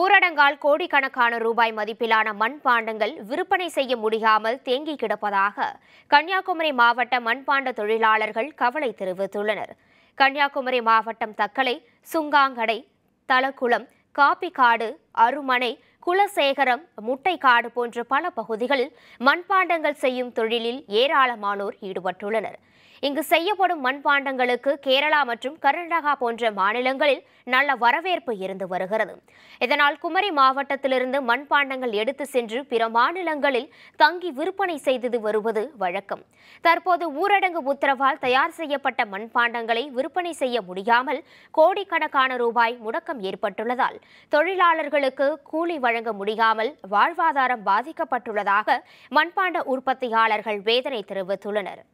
ஊரடங்கால் கோடிக்கணக்கான ரூபாய் மதிப்பிலான மண்பாண்டங்கள் விற்பனை செய்ய முடியாமல் தேங்கி கிடப்பதாக கன்னியாகுமரி மாவட்ட மண்பாண்ட தொழிலாளர்கள் கவலை தெரிவித்துள்ளனர் கன்னியாகுமரி மாவட்டம் தக்கலை சுங்காங்கடை தலக்குளம் காப்பிக்காடு அருமனை குலசேகரம் முட்டைக்காடு போன்ற பல பகுதிகளில் மண்பாண்டங்கள் செய்யும் தொழிலில் ஏராளமானோர் ஈடுபட்டுள்ளனர் இங்கு செய்யப்படும் மண்பாண்டங்களுக்கு கேரளா மற்றும் கர்நாடகா போன்ற மாநிலங்களில் நல்ல வரவேற்பு இருந்து வருகிறது இதனால் குமரி மாவட்டத்திலிருந்து மண்பாண்டங்கள் எடுத்து சென்று பிற மாநிலங்களில் தங்கி விற்பனை செய்தது வருவது வழக்கம் தற்போது ஊரடங்கு உத்தரவால் தயார் செய்யப்பட்ட மண்பாண்டங்களை விற்பனை செய்ய முடியாமல் கோடிக்கணக்கான ரூபாய் முடக்கம் ஏற்பட்டுள்ளதால் தொழிலாளர்களுக்கு கூலி வழங்க முடியாமல் வாழ்வாதாரம் பாதிக்கப்பட்டுள்ளதாக மண்பாண்ட உற்பத்தியாளர்கள் வேதனை தெரிவித்துள்ளனர்